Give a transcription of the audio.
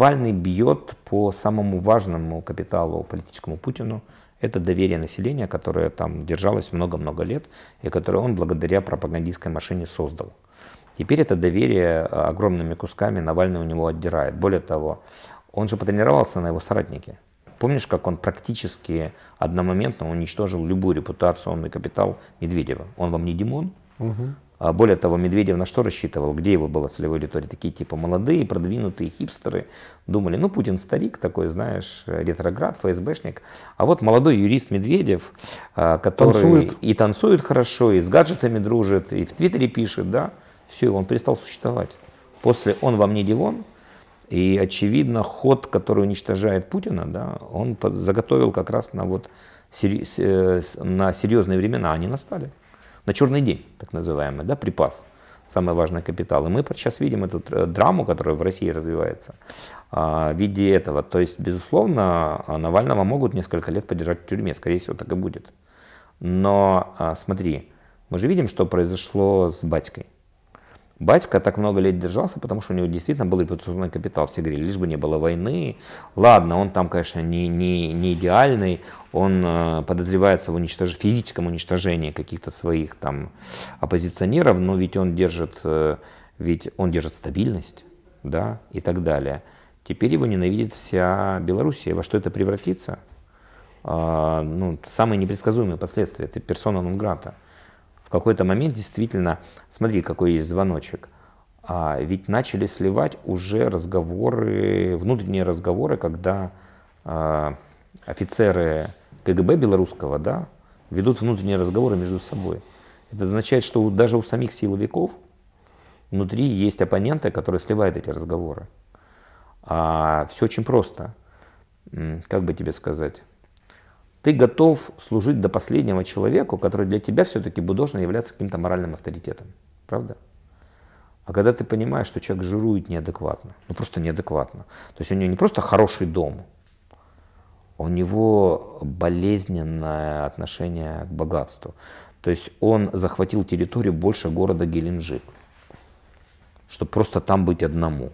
Навальный бьет по самому важному капиталу политическому Путину. Это доверие населения, которое там держалось много-много лет и которое он благодаря пропагандистской машине создал. Теперь это доверие э, огромными кусками Навальный у него отдирает. Более того, он же потренировался на его соратнике. Помнишь, как он практически одномоментно уничтожил любую репутационный капитал Медведева? Он вам не Димон, Угу. А более того, Медведев на что рассчитывал, где его была целевая аудитория? Такие типа молодые, продвинутые хипстеры. Думали, ну Путин старик такой, знаешь, ретроград, ФСБшник. А вот молодой юрист Медведев, а, который танцует. и танцует хорошо, и с гаджетами дружит, и в Твиттере пишет, да. Все, он перестал существовать. После «он вам не Дивон», и, очевидно, ход, который уничтожает Путина, да, он заготовил как раз на, вот, э, на серьезные времена, они настали на черный день, так называемый, да, припас, самый важный капитал. И мы сейчас видим эту драму, которая в России развивается а, в виде этого. То есть, безусловно, Навального могут несколько лет подержать в тюрьме, скорее всего, так и будет. Но а, смотри, мы же видим, что произошло с батькой. Батька так много лет держался, потому что у него действительно был репутационный капитал. Все говорили, лишь бы не было войны. Ладно, он там, конечно, не, не, не идеальный. Он э, подозревается в уничтож... физическом уничтожении каких-то своих там оппозиционеров, но ведь он держит, э, ведь он держит стабильность да, и так далее. Теперь его ненавидит вся Белоруссия. Во что это превратится? Э, ну, самые непредсказуемые последствия. Это персона нон-грата в какой-то момент действительно, смотри, какой есть звоночек. А ведь начали сливать уже разговоры, внутренние разговоры, когда э, офицеры КГБ белорусского, да, ведут внутренние разговоры между собой. Это означает, что даже у самих силовиков внутри есть оппоненты, которые сливают эти разговоры. А все очень просто. Как бы тебе сказать? Ты готов служить до последнего человеку, который для тебя все-таки бы должен являться каким-то моральным авторитетом. Правда? А когда ты понимаешь, что человек жирует неадекватно, ну просто неадекватно, то есть у него не просто хороший дом, а у него болезненное отношение к богатству. То есть он захватил территорию больше города Геленджик, чтобы просто там быть одному.